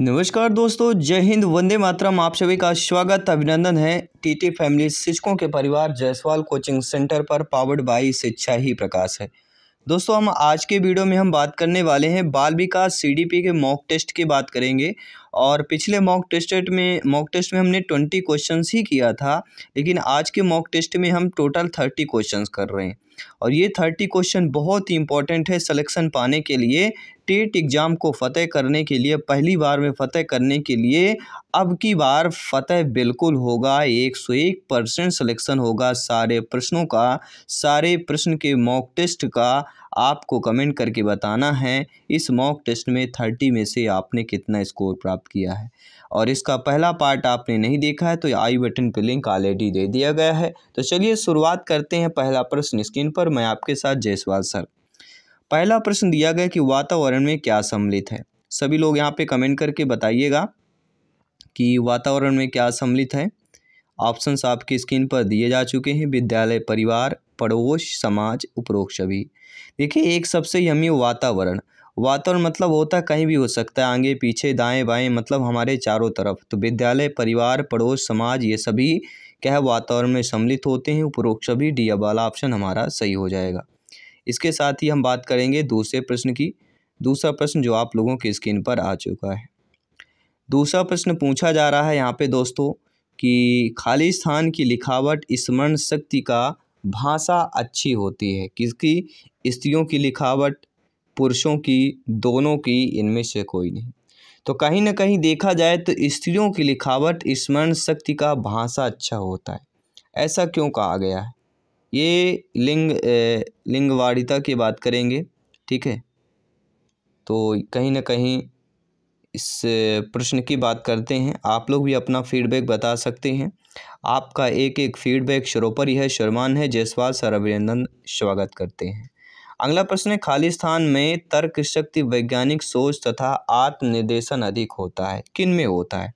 नमस्कार दोस्तों जय हिंद वंदे मातरम आप सभी का स्वागत अभिनंदन है टीटी फैमिली शिक्षकों के परिवार जायसवाल कोचिंग सेंटर पर पावर्ड बाई शिक्षा ही प्रकाश है दोस्तों हम आज के वीडियो में हम बात करने वाले हैं बाल विकास सीडीपी के मॉक टेस्ट की बात करेंगे और पिछले मॉक टेस्ट में मॉक टेस्ट में हमने ट्वेंटी क्वेश्चन ही किया था लेकिन आज के मॉक टेस्ट में हम टोटल थर्टी क्वेश्चन कर रहे हैं और ये थर्टी क्वेश्चन बहुत ही इंपॉर्टेंट है सिलेक्शन पाने के लिए टेट एग्ज़ाम को फ़तेह करने के लिए पहली बार में फ़तेह करने के लिए अब की बार फ़तेह बिल्कुल होगा एक सौ एक परसेंट सलेक्शन होगा सारे प्रश्नों का सारे प्रश्न के मॉक टेस्ट का आपको कमेंट करके बताना है इस मॉक टेस्ट में थर्टी में से आपने कितना स्कोर प्राप्त किया है और इसका पहला पार्ट आपने नहीं देखा है तो आई बटन पर लिंक ऑलरेडी दे दिया गया है तो चलिए शुरुआत करते हैं पहला प्रश्न स्क्रीन पर मैं आपके साथ जयसवाल सर पहला प्रश्न दिया गया कि वातावरण में क्या सम्मिलित है सभी लोग यहाँ पे कमेंट करके बताइएगा कि वातावरण में क्या सम्मिलित है ऑप्शंस आपकी स्क्रीन पर दिए जा चुके हैं विद्यालय परिवार पड़ोस समाज उपरोक्ष सभी देखिए एक सबसे यमी वातावरण वातावरण मतलब होता कहीं भी हो सकता है आगे पीछे दाएं बाएं मतलब हमारे चारों तरफ तो विद्यालय परिवार पड़ोस समाज ये सभी क्या वातावरण में सम्मिलित होते हैं उपरोक्ष सभी डी वाला ऑप्शन हमारा सही हो जाएगा इसके साथ ही हम बात करेंगे दूसरे प्रश्न की दूसरा प्रश्न जो आप लोगों की स्क्रीन पर आ चुका है दूसरा प्रश्न पूछा जा रहा है यहाँ पे दोस्तों कि खाली स्थान की लिखावट स्मरण शक्ति का भाषा अच्छी होती है किसकी स्त्रियों की लिखावट पुरुषों की दोनों की इनमें से कोई नहीं तो कहीं ना कहीं देखा जाए तो स्त्रियों की लिखावट स्मरण शक्ति का भाषा अच्छा होता है ऐसा क्यों कहा गया है ये लिंग ए, लिंगवाड़िता की बात करेंगे ठीक है तो कहीं ना कहीं इस प्रश्न की बात करते हैं आप लोग भी अपना फीडबैक बता सकते हैं आपका एक एक फीडबैक सरोपरि यह शर्मान है जयसवाल सर अभिनंदन स्वागत करते हैं अगला प्रश्न है खालिस्तान में तर्क शक्ति वैज्ञानिक सोच तथा आत्मनिर्देशन अधिक होता है किन में होता है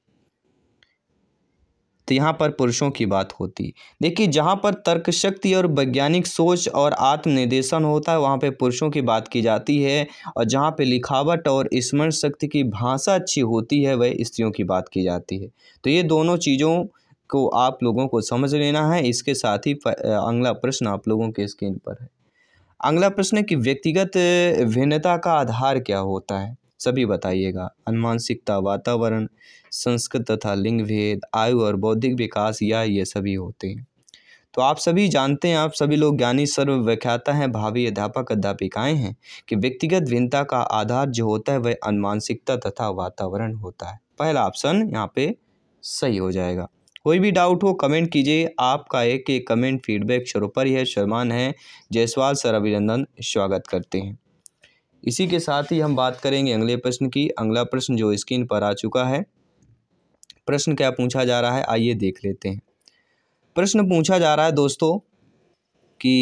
तो यहाँ पर पुरुषों की बात होती देखिए जहाँ पर तर्क शक्ति और वैज्ञानिक सोच और आत्मनिर्देशन होता है वहाँ पे पुरुषों की बात की जाती है और जहाँ पे लिखावट और स्मरण शक्ति की भाषा अच्छी होती है वह स्त्रियों की बात की जाती है तो ये दोनों चीज़ों को आप लोगों को समझ लेना है इसके साथ ही अगला प्रश्न आप लोगों के स्क्रीन पर है अगला प्रश्न कि व्यक्तिगत भिन्नता का आधार क्या होता है सभी बताइएगा अनुमानसिकता वातावरण संस्कृत तथा लिंग भेद आयु और बौद्धिक विकास या ये सभी होते हैं तो आप सभी जानते हैं आप सभी लोग ज्ञानी सर्व व्याख्याता हैं भावी अध्यापक अध्यापिकाएं हैं कि व्यक्तिगत भिन्नता का आधार जो होता है वह अनुमानसिकता तथा वातावरण होता है पहला ऑप्शन यहाँ पे सही हो जाएगा कोई भी डाउट हो कमेंट कीजिए आपका एक एक कमेंट फीडबैक सरोपरि है शर्मान है जयसवाल सर अभिनंदन स्वागत करते हैं इसी के साथ ही हम बात करेंगे अगले प्रश्न की अगला प्रश्न जो स्क्रीन पर आ चुका है प्रश्न क्या पूछा जा रहा है आइए देख लेते हैं प्रश्न पूछा जा रहा है दोस्तों कि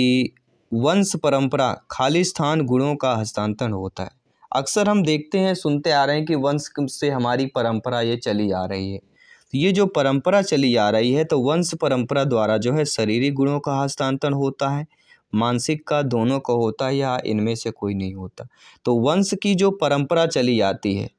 वंश परंपरा खालिस्थान गुणों का हस्तांतरण होता है अक्सर हम देखते हैं सुनते आ रहे हैं कि वंश से हमारी परंपरा ये चली आ रही है तो ये जो परंपरा चली आ रही है तो वंश परंपरा द्वारा जो है शारीरिक गुणों का हस्तांतरण होता है मानसिक का दोनों का होता है या इनमें से कोई नहीं होता तो वंश की जो परंपरा चली आती है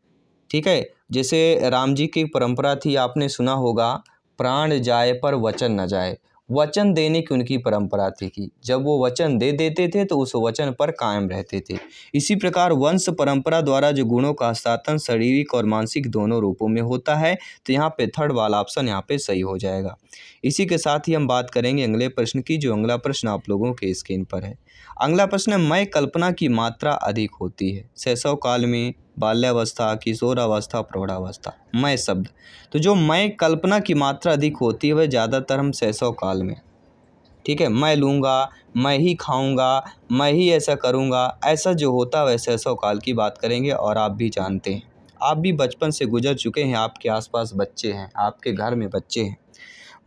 ठीक है जैसे राम जी की परंपरा थी आपने सुना होगा प्राण जाए पर वचन न जाए वचन देने की उनकी परंपरा थी कि जब वो वचन दे देते थे तो उस वचन पर कायम रहते थे इसी प्रकार वंश परंपरा द्वारा जो गुणों का हस्तातन शारीरिक और मानसिक दोनों रूपों में होता है तो यहाँ पे थर्ड वाला ऑप्शन यहाँ पे सही हो जाएगा इसी के साथ ही हम बात करेंगे अगले प्रश्न की जो अगला प्रश्न आप लोगों के स्क्रीन पर है अगला प्रश्न मय कल्पना की मात्रा अधिक होती है शैशव काल में बाल्यावस्था किशोरावस्था प्रौढ़ावस्था मैं शब्द तो जो मैं कल्पना की मात्रा अधिक होती है वह ज़्यादातर हम शैशव काल में ठीक है मैं लूँगा मैं ही खाऊँगा मैं ही ऐसा करूँगा ऐसा जो होता है वह शैशव काल की बात करेंगे और आप भी जानते हैं आप भी बचपन से गुजर चुके हैं आपके आसपास बच्चे हैं आपके घर में बच्चे हैं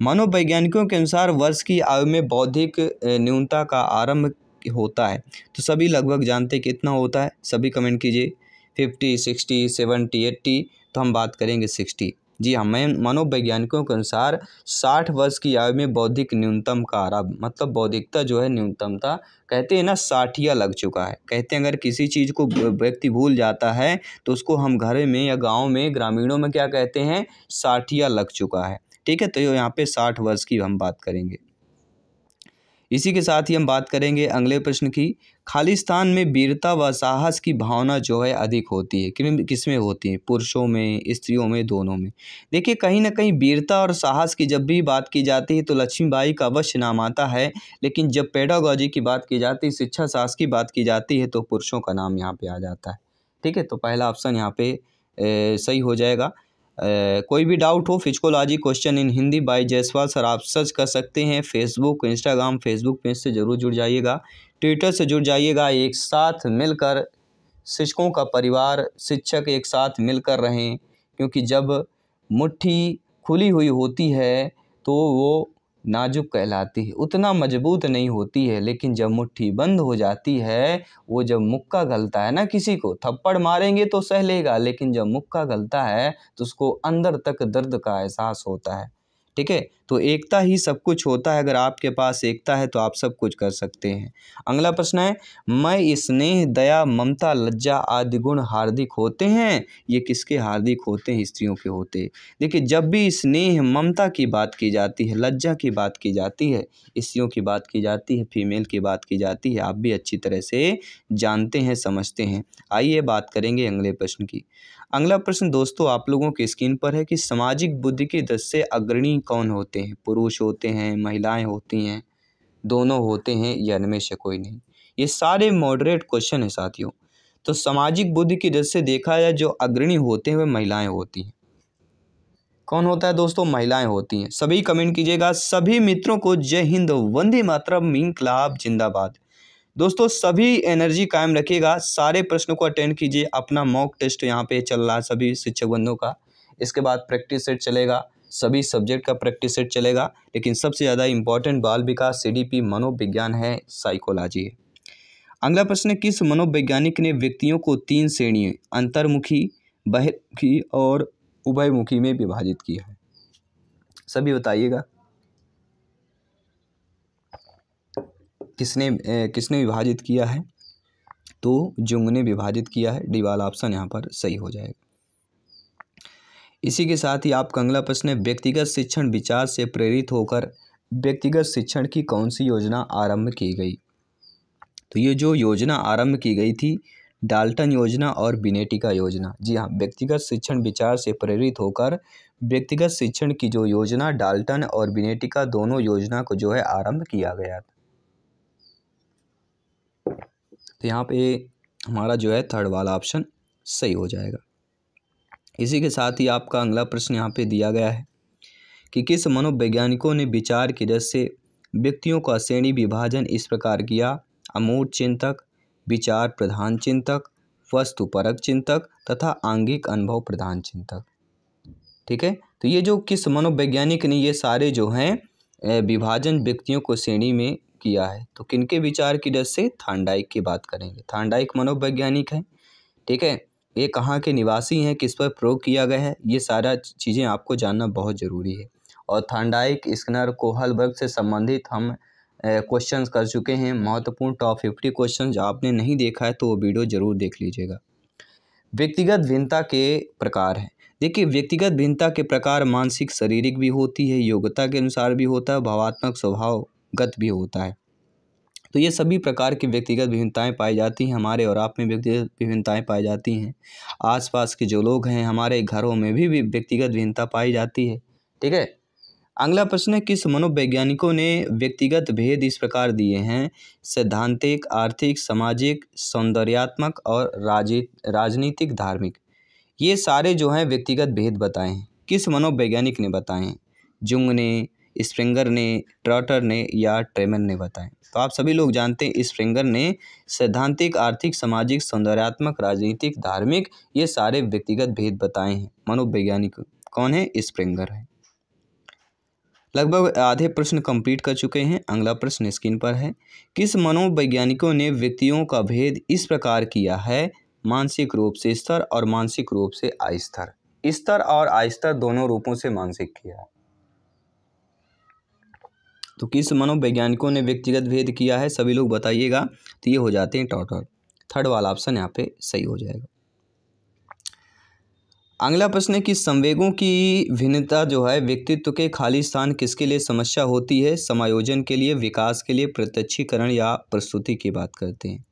मनोवैज्ञानिकों के अनुसार वर्ष की आयु में बौद्धिक न्यूनता का आरंभ होता है तो सभी लगभग जानते कितना होता है सभी कमेंट कीजिए फिफ्टी सिक्सटी सेवेंटी एट्टी तो हम बात करेंगे सिक्सटी जी हाँ मैं मनोवैज्ञानिकों के अनुसार साठ वर्ष की आयु में बौद्धिक न्यूनतम का आरभ मतलब बौद्धिकता जो है न्यूनतम था कहते हैं ना साठिया लग चुका है कहते हैं अगर किसी चीज़ को व्यक्ति भूल जाता है तो उसको हम घर में या गाँव में ग्रामीणों में क्या कहते हैं साठिया लग चुका है ठीक है तो यहाँ पे साठ वर्ष की हम बात करेंगे इसी के साथ ही हम बात करेंगे अगले प्रश्न की खालिस्तान में वीरता व साहस की भावना जो है अधिक होती है कि किस में होती है पुरुषों में स्त्रियों में दोनों में देखिए कहीं ना कहीं वीरता और साहस की जब भी बात की जाती है तो लक्ष्मीबाई का अवश्य नाम आता है लेकिन जब पेडागॉजी की बात की जाती है शिक्षा साहस की बात की जाती है तो पुरुषों का नाम यहाँ पर आ जाता है ठीक है तो पहला ऑप्शन यहाँ पर सही हो जाएगा कोई भी डाउट हो psychology question in Hindi by Jaiswal sir आप सर्च कर सकते हैं फेसबुक इंस्टाग्राम फेसबुक पेज से ज़रूर जुड़ जाइएगा ट्विटर से जुड़ जाइएगा एक साथ मिलकर शिक्षकों का परिवार शिक्षक एक साथ मिलकर रहें क्योंकि जब मुट्ठी खुली हुई होती है तो वो नाजुक कहलाती है उतना मजबूत नहीं होती है लेकिन जब मुट्ठी बंद हो जाती है वो जब मुक्का गलता है ना किसी को थप्पड़ मारेंगे तो सह लेगा लेकिन जब मुक्का गलता है तो उसको अंदर तक दर्द का एहसास होता है ठीक है तो एकता ही सब कुछ होता है अगर आपके पास एकता है तो आप सब कुछ कर सकते हैं अगला प्रश्न है मैं स्नेह दया ममता लज्जा आदि गुण हार्दिक होते हैं ये किसके हार्दिक होते हैं स्त्रियों के होते देखिए जब भी स्नेह ममता की बात की जाती है लज्जा की बात की जाती है स्त्रियों की बात की जाती है फीमेल की बात की जाती है आप भी अच्छी तरह से जानते हैं समझते हैं आइए बात करेंगे अगले प्रश्न की अगला प्रश्न दोस्तों आप लोगों के स्क्रीन पर है कि सामाजिक बुद्धि के दस से अग्रणी कौन होते हैं पुरुष होते हैं महिलाएं होती हैं दोनों होते हैं या इनमें से कोई नहीं ये सारे मॉडरेट क्वेश्चन हैं साथियों तो सामाजिक बुद्धि की दृष्टि से देखा जाए जो अग्रणी होते हैं वह महिलाएं होती हैं कौन होता है दोस्तों महिलाएं होती हैं सभी कमेंट कीजिएगा सभी मित्रों को जय हिंद वंदे मातरम मिंग क्लाब जिंदाबाद दोस्तों सभी एनर्जी कायम रखिएगा सारे प्रश्नों को अटेंड कीजिए अपना मॉक टेस्ट यहाँ पे चल रहा है सभी शिक्षक बंधुओं का इसके बाद प्रैक्टिस सेट चलेगा सभी सब्जेक्ट का प्रैक्टिस सेट चलेगा लेकिन सबसे ज़्यादा इंपॉर्टेंट बाल विकास सी मनोविज्ञान है साइकोलॉजी अगला प्रश्न किस मनोवैज्ञानिक ने व्यक्तियों को तीन श्रेणी अंतर्मुखी बहिर्मुखी और उभयमुखी में विभाजित किया है सभी बताइएगा किसने किसने विभाजित किया है तो जुंग ने विभाजित किया है डी वाला ऑप्शन यहाँ पर सही हो जाएगा इसी के साथ ही आपका अगला प्रश्न है व्यक्तिगत शिक्षण विचार से प्रेरित होकर व्यक्तिगत शिक्षण की कौन सी योजना आरंभ की गई तो ये जो योजना आरंभ की गई थी डाल्टन योजना और बिनेटिका योजना जी हाँ व्यक्तिगत शिक्षण विचार से प्रेरित होकर व्यक्तिगत शिक्षण की जो योजना डाल्टन और बिनेटिका दोनों योजना को जो है आरंभ किया गया था तो यहाँ पे हमारा जो है थर्ड वाला ऑप्शन सही हो जाएगा इसी के साथ ही आपका अगला प्रश्न यहाँ पे दिया गया है कि किस मनोवैज्ञानिकों ने विचार की रस से व्यक्तियों का श्रेणी विभाजन इस प्रकार किया अमूर्त चिंतक विचार प्रधान चिंतक वस्तु परक चिंतक तथा आंगिक अनुभव प्रधान चिंतक ठीक है तो ये जो किस मनोवैज्ञानिक ने ये सारे जो हैं विभाजन व्यक्तियों को श्रेणी में किया है तो किनके विचार की डर से थांडाइक की बात करेंगे थांडाइक मनोवैज्ञानिक हैं ठीक है ये कहाँ के निवासी हैं किस पर प्रयोग किया गया है ये सारा चीज़ें आपको जानना बहुत ज़रूरी है और थांडाइक स्कनर कोहल वर्ग से संबंधित हम क्वेश्चंस कर चुके हैं महत्वपूर्ण टॉप फिफ्टी क्वेश्चन आपने नहीं देखा है तो वो वीडियो ज़रूर देख लीजिएगा व्यक्तिगत भिन्नता के प्रकार हैं देखिए व्यक्तिगत भिन्नता के प्रकार मानसिक शारीरिक भी होती है योग्यता के अनुसार भी होता है भावात्मक स्वभावगत भी होता है तो ये सभी प्रकार की व्यक्तिगत विभिन्नताएं पाई जाती हैं हमारे और आप में व्यक्तिगत विभिन्नताएं पाई जाती हैं आसपास के जो लोग हैं हमारे घरों में भी व्यक्तिगत भिन्नता पाई जाती है ठीक है अगला प्रश्न है किस मनोवैज्ञानिकों ने व्यक्तिगत भेद इस प्रकार दिए हैं सैद्धांतिक आर्थिक सामाजिक सौंदर्यात्मक और राजनीतिक धार्मिक ये सारे जो हैं व्यक्तिगत भेद हैं किस मनोवैज्ञानिक ने बताएं जुंग ने स्प्रिंगर ने ट्रॉटर ने या ट्रेमन ने बताए तो आप सभी लोग जानते हैं स्प्रिंगर ने सैद्धांतिक आर्थिक सामाजिक सौंदर्यात्मक राजनीतिक धार्मिक ये सारे व्यक्तिगत भेद बताए हैं मनोवैज्ञानिक कौन है स्प्रिंगर है लगभग आधे प्रश्न कंप्लीट कर चुके हैं अगला प्रश्न स्क्रीन पर है किस मनोवैज्ञानिकों ने व्यक्तियों का भेद इस प्रकार किया है मानसिक रूप से स्तर और मानसिक रूप से आस्तर स्तर और आस्तर दोनों रूपों से मानसिक किया है तो किस मनोवैज्ञानिकों ने व्यक्तिगत भेद किया है सभी लोग बताइएगा तो ये हो जाते हैं टॉटर थर्ड वाला ऑप्शन यहाँ पे सही हो जाएगा अगला प्रश्न है कि संवेगों की भिन्नता जो है व्यक्तित्व के खाली स्थान किसके लिए समस्या होती है समायोजन के लिए विकास के लिए प्रत्यक्षीकरण या प्रस्तुति की बात करते हैं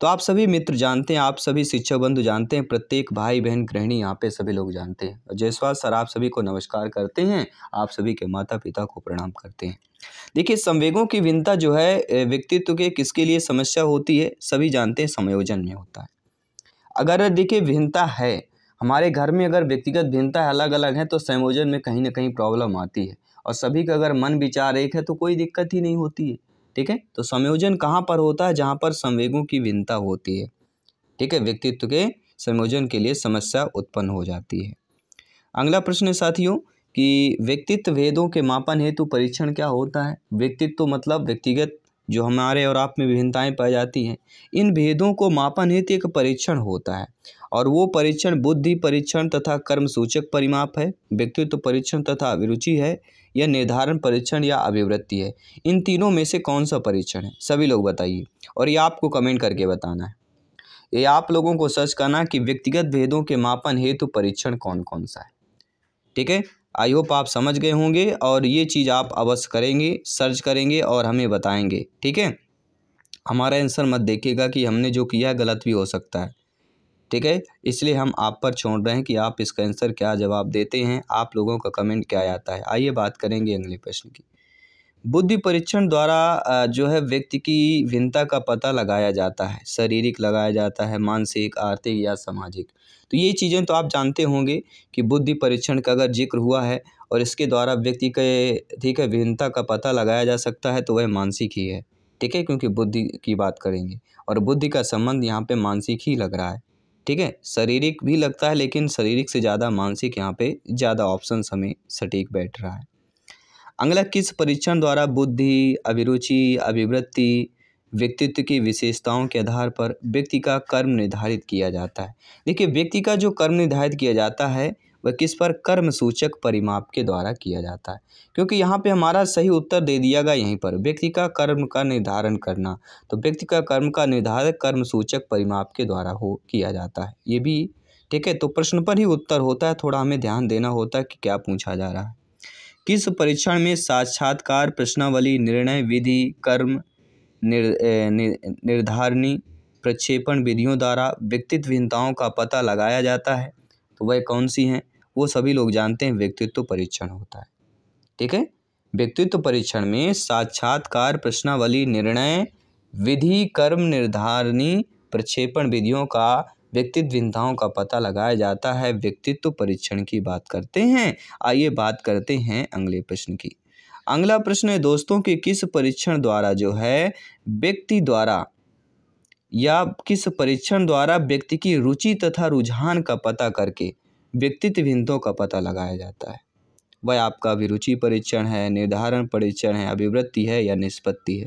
तो आप सभी मित्र जानते हैं आप सभी शिक्षक बंधु जानते हैं प्रत्येक भाई बहन गृहिणी यहाँ पे सभी लोग जानते हैं जयसवाल सर आप सभी को नमस्कार करते हैं आप सभी के माता पिता को प्रणाम करते हैं देखिए संवेगों की भिन्नता जो है व्यक्तित्व के किसके लिए समस्या होती है सभी जानते हैं समयोजन में होता है अगर देखिए भिन्नता है हमारे घर में अगर व्यक्तिगत भिन्नता अलग अलग है तो संयोजन में कहीं ना कहीं प्रॉब्लम आती है और सभी का अगर मन विचार एक है तो कोई दिक्कत ही नहीं होती है ठीक है तो संयोजन कहाँ पर होता है जहाँ पर संवेगों की भिन्नता होती है ठीक है व्यक्तित्व के संयोजन के लिए समस्या उत्पन्न हो जाती है अगला प्रश्न साथियों कि व्यक्तित्व भेदों के मापन हेतु परीक्षण क्या होता है व्यक्तित्व मतलब व्यक्तिगत जो हमारे और आप में विभिन्नताएं पाई जाती हैं इन भेदों को मापन हेतु एक परीक्षण होता है और वो परीक्षण बुद्धि परीक्षण तथा कर्म सूचक परिमाप है व्यक्तित्व परीक्षण तथा अभिरुचि है यह निर्धारण परीक्षण या अभिवृत्ति है इन तीनों में से कौन सा परीक्षण है सभी लोग बताइए और ये आपको कमेंट करके बताना है ये आप लोगों को सर्च करना कि व्यक्तिगत भेदों के मापन हेतु परीक्षण कौन कौन सा है ठीक है आई होप आप समझ गए होंगे और ये चीज़ आप अवश्य करेंगे सर्च करेंगे और हमें बताएंगे ठीक है हमारा आंसर मत देखेगा कि हमने जो किया गलत भी हो सकता है ठीक है इसलिए हम आप पर छोड़ रहे हैं कि आप इसका आंसर क्या जवाब देते हैं आप लोगों का कमेंट क्या आता है आइए बात करेंगे अगले प्रश्न की बुद्धि परीक्षण द्वारा जो है व्यक्ति की भिन्नता का पता लगाया जाता है शारीरिक लगाया जाता है मानसिक आर्थिक या सामाजिक तो ये चीज़ें तो आप जानते होंगे कि बुद्धि परीक्षण का अगर जिक्र हुआ है और इसके द्वारा व्यक्ति के ठीक है भिन्नता का पता लगाया जा सकता है तो वह मानसिक ही है ठीक है क्योंकि बुद्धि की बात करेंगे और बुद्धि का संबंध यहाँ पर मानसिक ही लग रहा है ठीक है शारीरिक भी लगता है लेकिन शारीरिक से ज़्यादा मानसिक यहाँ पे ज़्यादा ऑप्शन हमें सटीक बैठ रहा है अगला किस परीक्षण द्वारा बुद्धि अभिरुचि अभिवृत्ति व्यक्तित्व की विशेषताओं के आधार पर व्यक्ति का कर्म निर्धारित किया जाता है देखिए व्यक्ति का जो कर्म निर्धारित किया जाता है वह किस पर कर्म सूचक परिमाप के द्वारा किया जाता है क्योंकि यहाँ पे हमारा सही उत्तर दे दिया गया यहीं पर व्यक्ति का कर्म का निर्धारण करना तो व्यक्ति का कर्म का निर्धारण कर्म सूचक परिमाप के द्वारा हो किया जाता है ये भी ठीक है तो प्रश्न पर ही उत्तर होता है थोड़ा हमें ध्यान देना होता है कि क्या पूछा जा रहा है किस परीक्षण में साक्षात्कार प्रश्नावली निर्णय विधि कर्म निर् निर्धारणी प्रक्षेपण विधियों द्वारा व्यक्तित्व भिन्नताओं का पता लगाया जाता है तो वह कौन सी हैं वो सभी लोग जानते हैं व्यक्तित्व परीक्षण होता है ठीक है व्यक्तित्व परीक्षण में साक्षात्कार प्रश्नावली निर्णय विधि कर्म निर्धारणी प्रक्षेपण विधियों का व्यक्तित्व भिन्नताओं का पता लगाया जाता है व्यक्तित्व परीक्षण की बात करते हैं आइए बात करते हैं अगले प्रश्न की अगला प्रश्न है दोस्तों कि किस परीक्षण द्वारा जो है व्यक्ति द्वारा या किस परीक्षण द्वारा व्यक्ति की रुचि तथा रुझान का पता करके व्यक्तित्व भिन्नों का पता लगाया जाता है वह आपका अभिरुचि परीक्षण है निर्धारण परीक्षण है अभिवृत्ति है या निष्पत्ति है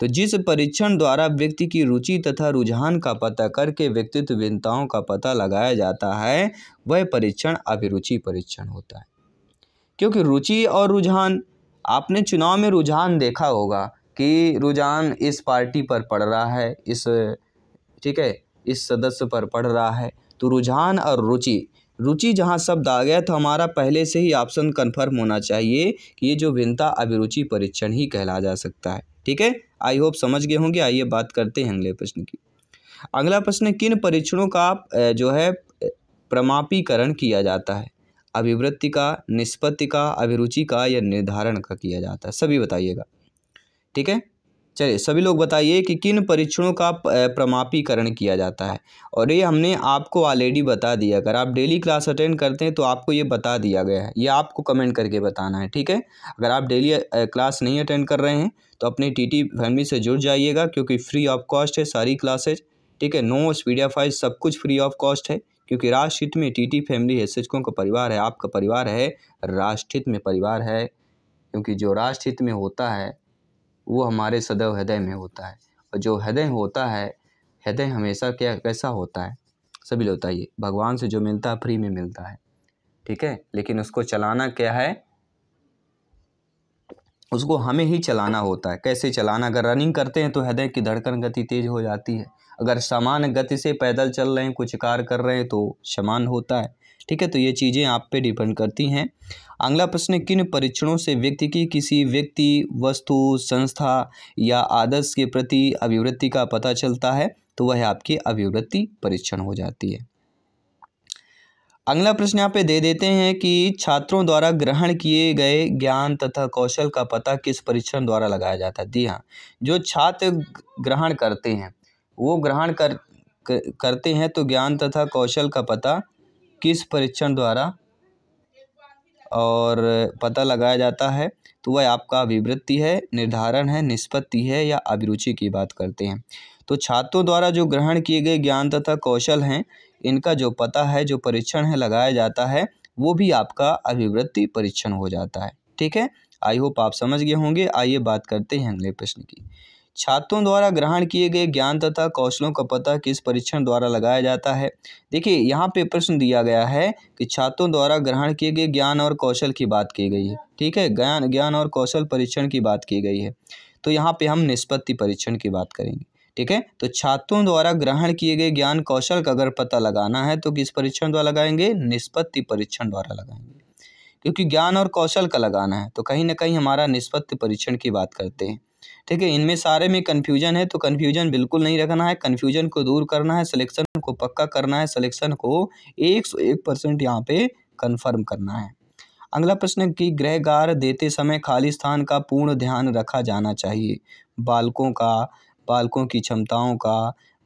तो जिस परीक्षण द्वारा व्यक्ति की रुचि तथा रुझान का पता करके व्यक्तित्व भिन्नताओं का पता लगाया जाता है वह परीक्षण अभिरुचि परीक्षण होता है क्योंकि रुचि और रुझान आपने चुनाव में रुझान देखा होगा कि रुझान इस पार्टी पर पड़ रहा है इस ठीक है इस सदस्य पर पड़ रहा है तो रुझान और रुचि रुचि जहाँ शब्द आ गया तो हमारा पहले से ही ऑप्शन कन्फर्म होना चाहिए कि ये जो भिन्नता अभिरुचि परीक्षण ही कहला जा सकता है ठीक है आई होप समझ गए होंगे आइए बात करते हैं अगले प्रश्न की अगला प्रश्न किन परीक्षणों का जो है प्रमापीकरण किया जाता है अभिवृत्ति का निष्पत्ति का अभिरुचि का या निर्धारण का किया जाता है सभी बताइएगा ठीक है चलिए सभी लोग बताइए कि किन परीक्षणों का प्रमापीकरण किया जाता है और ये हमने आपको ऑलरेडी बता दिया अगर आप डेली क्लास अटेंड करते हैं तो आपको ये बता दिया गया है ये आपको कमेंट करके बताना है ठीक है अगर आप डेली क्लास नहीं अटेंड कर रहे हैं तो टी टीटी फैमिली से जुड़ जाइएगा क्योंकि फ्री ऑफ कॉस्ट है सारी क्लासेज ठीक है नोट्स पी डी सब कुछ फ्री ऑफ कॉस्ट है क्योंकि राष्ट्रहित में टी फैमिली है शिक्षकों का परिवार है आपका परिवार है राष्ट्रहित में परिवार है क्योंकि जो राष्ट्रहित में होता है वो हमारे सदैव हृदय में होता है और जो हृदय होता है हृदय हमेशा क्या कैसा होता है सभी लोग बताइए भगवान से जो मिलता है फ्री में मिलता है ठीक है लेकिन उसको चलाना क्या है उसको हमें ही चलाना होता है कैसे चलाना अगर रनिंग करते हैं तो हृदय की धड़कन गति तेज़ हो जाती है अगर समान गति से पैदल चल रहे हैं कुछ कार्य कर रहे हैं तो समान होता है ठीक है तो ये चीज़ें आप पे डिपेंड करती हैं अगला प्रश्न किन परीक्षणों से व्यक्ति की किसी व्यक्ति वस्तु संस्था या आदर्श के प्रति अभिवृत्ति का पता चलता है तो वह आपकी अभिवृत्ति परीक्षण हो जाती है अगला प्रश्न यहाँ पे दे देते हैं कि छात्रों द्वारा ग्रहण किए गए ज्ञान तथा कौशल का पता किस परीक्षण द्वारा लगाया जाता है जी हाँ जो छात्र ग्रहण करते हैं वो ग्रहण कर करते हैं तो ज्ञान तथा कौशल का पता किस परीक्षण द्वारा और पता लगाया जाता है तो वह आपका अभिवृत्ति है निर्धारण है निष्पत्ति है या अभिरुचि की बात करते हैं तो छात्रों द्वारा जो ग्रहण किए गए ज्ञान तथा कौशल हैं इनका जो पता है जो परीक्षण है लगाया जाता है वो भी आपका अभिवृत्ति परीक्षण हो जाता है ठीक है आई होप आप समझ गए होंगे आइए बात करते हैं अगले प्रश्न की छात्रों द्वारा ग्रहण किए गए ज्ञान तथा कौशलों का पता किस परीक्षण द्वारा लगाया जाता है देखिए यहाँ पे प्रश्न दिया गया है कि छात्रों द्वारा ग्रहण किए गए ज्ञान और कौशल की बात की गई है ठीक है ज्ञान ज्ञान और कौशल परीक्षण की बात की गई है तो यहाँ पे हम निष्पत्ति परीक्षण की बात करेंगे ठीक है तो छात्रों द्वारा ग्रहण किए गए ज्ञान कौशल का अगर पता लगाना है तो किस परीक्षण द्वारा लगाएंगे निष्पत्ति परीक्षण द्वारा लगाएंगे क्योंकि ज्ञान और कौशल का लगाना है तो कहीं ना कहीं हमारा निष्पत्ति परीक्षण की बात करते हैं ठीक है इनमें सारे में कन्फ्यूजन है तो कन्फ्यूजन बिल्कुल नहीं रखना है कन्फ्यूजन को दूर करना है सिलेक्शन को पक्का करना है सिलेक्शन को एक सौ एक परसेंट यहाँ पे कन्फर्म करना है अगला प्रश्न कि गृहगार देते समय खाली स्थान का पूर्ण ध्यान रखा जाना चाहिए बालकों का बालकों की क्षमताओं का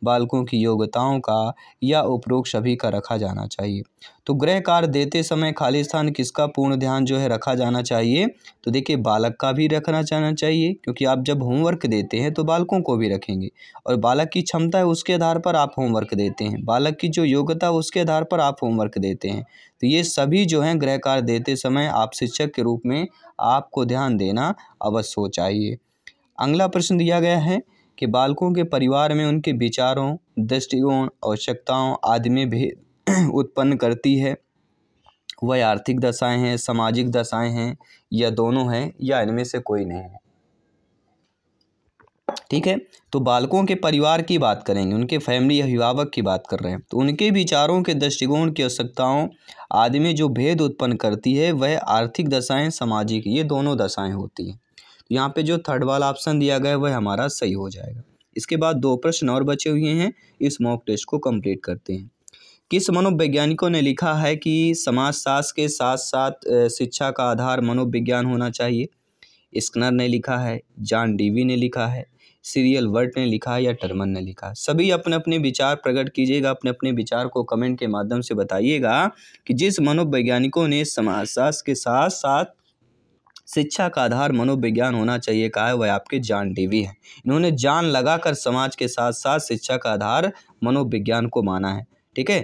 बालकों की योग्यताओं का या उपरोक्त सभी का रखा जाना चाहिए तो गृह कार्य देते समय खाली स्थान किसका पूर्ण ध्यान जो है रखा जाना चाहिए तो देखिए बालक का भी रखना जाना चाहिए क्योंकि आप जब होमवर्क देते हैं तो बालकों को भी रखेंगे और बालक की क्षमता है उसके आधार पर आप होमवर्क देते हैं बालक की जो योग्यता उसके आधार पर आप होमवर्क देते हैं तो ये सभी जो हैं गृह कार्य देते समय आप शिक्षक के रूप में आपको ध्यान देना अवश्य हो चाहिए अगला प्रश्न दिया गया है कि बालकों के परिवार में उनके विचारों दृष्टिकोण आवश्यकताओं आदि में भेद उत्पन्न करती है वह आर्थिक दशाएं हैं सामाजिक दशाएं हैं या दोनों हैं या इनमें से कोई नहीं है ठीक है तो बालकों के परिवार की बात करेंगे उनके फैमिली अभिभावक की बात कर रहे हैं तो उनके विचारों के दृष्टिकोण की आवश्यकताओं आदि में जो भेद उत्पन्न करती है वह आर्थिक दशाएं सामाजिक ये दोनों दशाएं होती हैं यहाँ पे जो थर्ड वाला ऑप्शन दिया गया है वह हमारा सही हो जाएगा इसके बाद दो प्रश्न और बचे हुए हैं इस मॉक टेस्ट को कंप्लीट करते हैं किस मनोवैज्ञानिकों ने लिखा है कि समाजशास्त्र के साथ साथ शिक्षा का आधार मनोविज्ञान होना चाहिए स्कनर ने लिखा है जॉन डीवी ने लिखा है सीरियल वर्ड ने लिखा है या टर्मन ने लिखा है सभी अपने अपने विचार प्रकट कीजिएगा अपने अपने विचार को कमेंट के माध्यम से बताइएगा कि जिस मनोवैज्ञानिकों ने समाजशास्त्र के साथ साथ शिक्षा का आधार मनोविज्ञान होना चाहिए कहा है वह आपके जान टीवी है इन्होंने जान लगाकर समाज के साथ साथ शिक्षा का आधार मनोविज्ञान को माना है ठीक है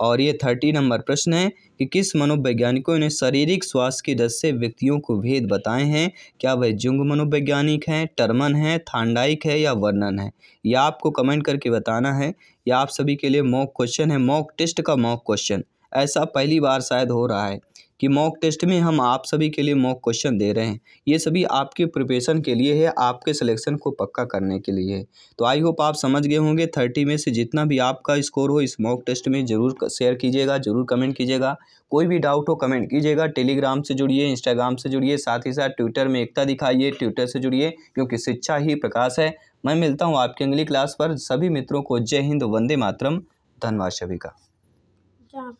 और ये थर्टी नंबर प्रश्न है कि किस मनोवैज्ञानिकों ने शारीरिक स्वास्थ्य की दस से व्यक्तियों को भेद बताए हैं क्या वह जुंग मनोवैज्ञानिक हैं टर्मन है थांडाइक है या वर्णन है यह आपको कमेंट करके बताना है या आप सभी के लिए मॉक क्वेश्चन है मॉक टेस्ट का मॉक क्वेश्चन ऐसा पहली बार शायद हो रहा है कि मॉक टेस्ट में हम आप सभी के लिए मॉक क्वेश्चन दे रहे हैं ये सभी आपके प्रिपरेशन के लिए है आपके सिलेक्शन को पक्का करने के लिए है तो आई होप आप समझ गए होंगे थर्टी में से जितना भी आपका स्कोर हो इस मॉक टेस्ट में ज़रूर शेयर कीजिएगा ज़रूर कमेंट कीजिएगा कोई भी डाउट हो कमेंट कीजिएगा टेलीग्राम से जुड़िए इंस्टाग्राम से जुड़िए साथ ही साथ ट्विटर में एकता दिखाइए ट्विटर से जुड़िए क्योंकि शिक्षा ही प्रकाश है मैं मिलता हूँ आपकी अगली क्लास पर सभी मित्रों को जय हिंद वंदे मातरम धन्यवाद सभी का